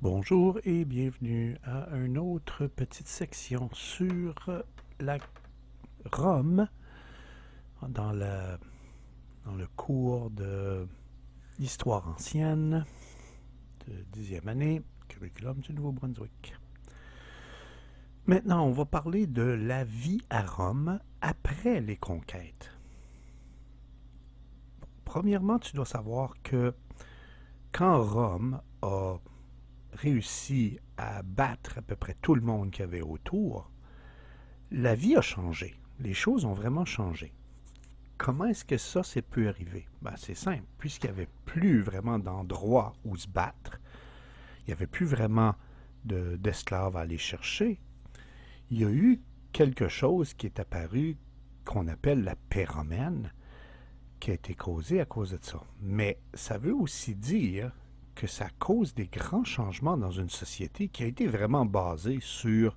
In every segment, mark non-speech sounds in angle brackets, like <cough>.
Bonjour et bienvenue à une autre petite section sur la Rome dans, le cours de l'histoire ancienne de dixième année, curriculum du Nouveau-Brunswick. Maintenant, on va parler de la vie à Rome après les conquêtes. premièrement, tu dois savoir que quand Rome a réussi à battre à peu près tout le monde qu'il avait autour, la vie a changé. Les choses ont vraiment changé. Comment est-ce que ça s'est pu arriver? Ben, c'est simple. Puisqu'il n'y avait plus vraiment d'endroit où se battre, il n'y avait plus vraiment d'esclaves à aller chercher, il y a eu quelque chose qui est apparu qu'on appelle la romaine qui a été causée à cause de ça. Mais ça veut aussi dire que ça cause des grands changements dans une société qui a été vraiment basée sur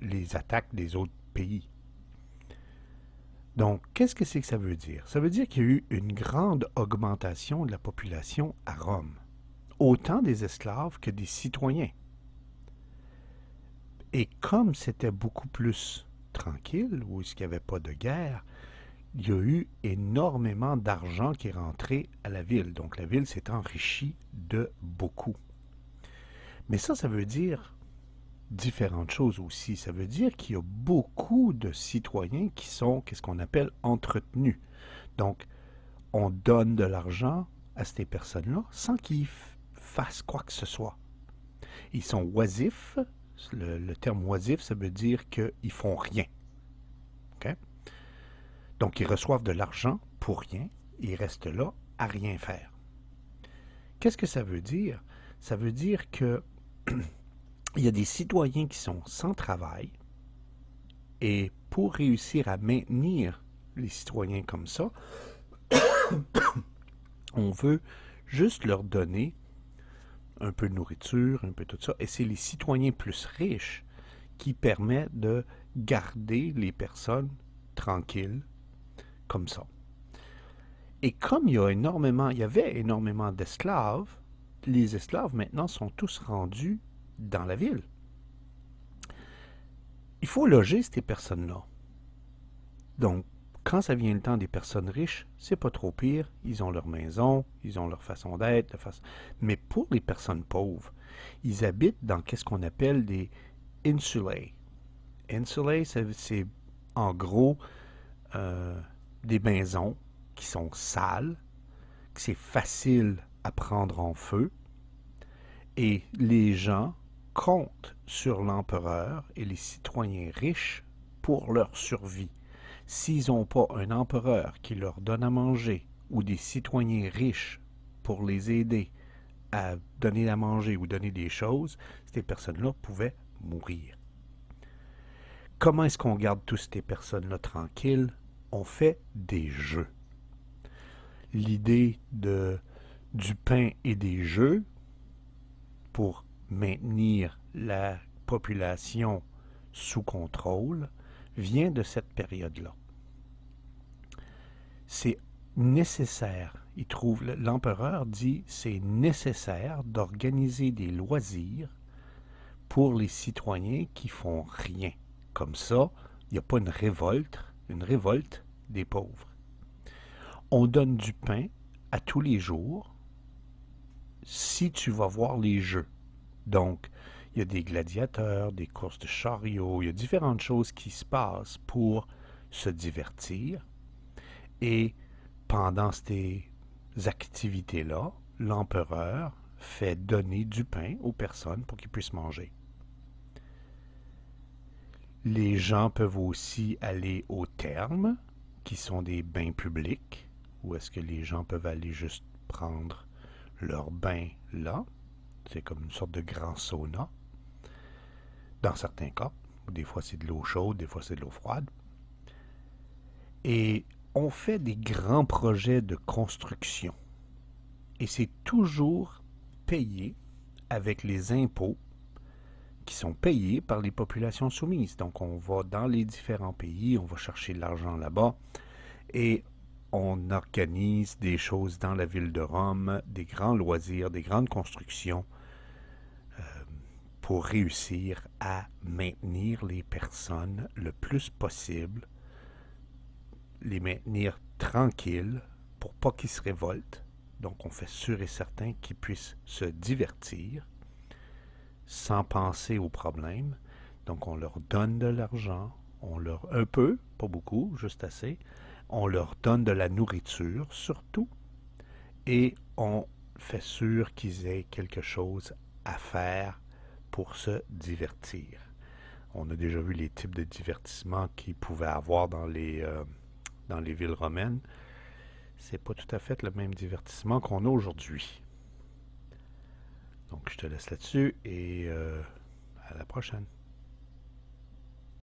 les attaques des autres pays. Donc, qu'est-ce que c'est que ça veut dire? Ça veut dire qu'il y a eu une grande augmentation de la population à Rome, autant des esclaves que des citoyens. Et comme c'était beaucoup plus tranquille, où il n'y avait pas de guerre, il y a eu énormément d'argent qui est rentré à la ville. Donc la ville s'est enrichie de beaucoup. Mais ça, ça veut dire différentes choses aussi. Ça veut dire qu'il y a beaucoup de citoyens qui sont, qu'est-ce qu'on appelle, entretenus. Donc, on donne de l'argent à ces personnes-là sans qu'ils fassent quoi que ce soit. Ils sont oisifs. Le, le terme oisif, ça veut dire qu'ils font rien. Donc, ils reçoivent de l'argent pour rien ils restent là à rien faire. Qu'est-ce que ça veut dire? Ça veut dire que <clears throat> il y a des citoyens qui sont sans travail et pour réussir à maintenir les citoyens comme ça, <coughs> on veut juste leur donner un peu de nourriture, un peu tout ça. Et c'est les citoyens plus riches qui permettent de garder les personnes tranquilles, comme ça. Et comme il y énormément, il y avait énormément d'esclaves, les esclaves maintenant sont tous rendus dans la ville. Il faut loger ces personnes-là. Donc, quand ça vient le temps des personnes riches, c'est pas trop pire. Ils ont leur maison, ils ont leur façon d'être. Mais pour les personnes pauvres, ils habitent dans qu'est-ce qu'on appelle des insulés. Insulés, c'est en gros euh, des maisons qui sont sales, que c'est facile à prendre en feu, et les gens comptent sur l'empereur et les citoyens riches pour leur survie. S'ils n'ont pas un empereur qui leur donne à manger ou des citoyens riches pour les aider à donner à manger ou donner des choses, ces personnes-là pouvaient mourir. Comment est-ce qu'on garde toutes ces personnes-là tranquilles on fait des jeux. L'idée de, du pain et des jeux pour maintenir la population sous contrôle vient de cette période-là. C'est nécessaire, il trouve, l'empereur dit, c'est nécessaire d'organiser des loisirs pour les citoyens qui font rien. Comme ça, il n'y a pas une révolte une révolte des pauvres. On donne du pain à tous les jours si tu vas voir les jeux. Donc, il y a des gladiateurs, des courses de chariots, il y a différentes choses qui se passent pour se divertir. Et pendant ces activités-là, l'empereur fait donner du pain aux personnes pour qu'ils puissent manger. Les gens peuvent aussi aller aux thermes, qui sont des bains publics, où est-ce que les gens peuvent aller juste prendre leur bain là. C'est comme une sorte de grand sauna, dans certains cas. Des fois, c'est de l'eau chaude, des fois, c'est de l'eau froide. Et on fait des grands projets de construction. Et c'est toujours payé avec les impôts qui sont payés par les populations soumises. Donc on va dans les différents pays, on va chercher de l'argent là-bas et on organise des choses dans la ville de Rome, des grands loisirs, des grandes constructions euh, pour réussir à maintenir les personnes le plus possible, les maintenir tranquilles pour pas qu'ils se révoltent. Donc on fait sûr et certain qu'ils puissent se divertir sans penser aux problèmes, Donc on leur donne de l'argent, on leur un peu, pas beaucoup, juste assez, on leur donne de la nourriture surtout, et on fait sûr qu'ils aient quelque chose à faire pour se divertir. On a déjà vu les types de divertissements qu'ils pouvaient avoir dans les, euh, dans les villes romaines. C'est pas tout à fait le même divertissement qu'on a aujourd'hui. Donc, je te laisse là-dessus et euh, à la prochaine.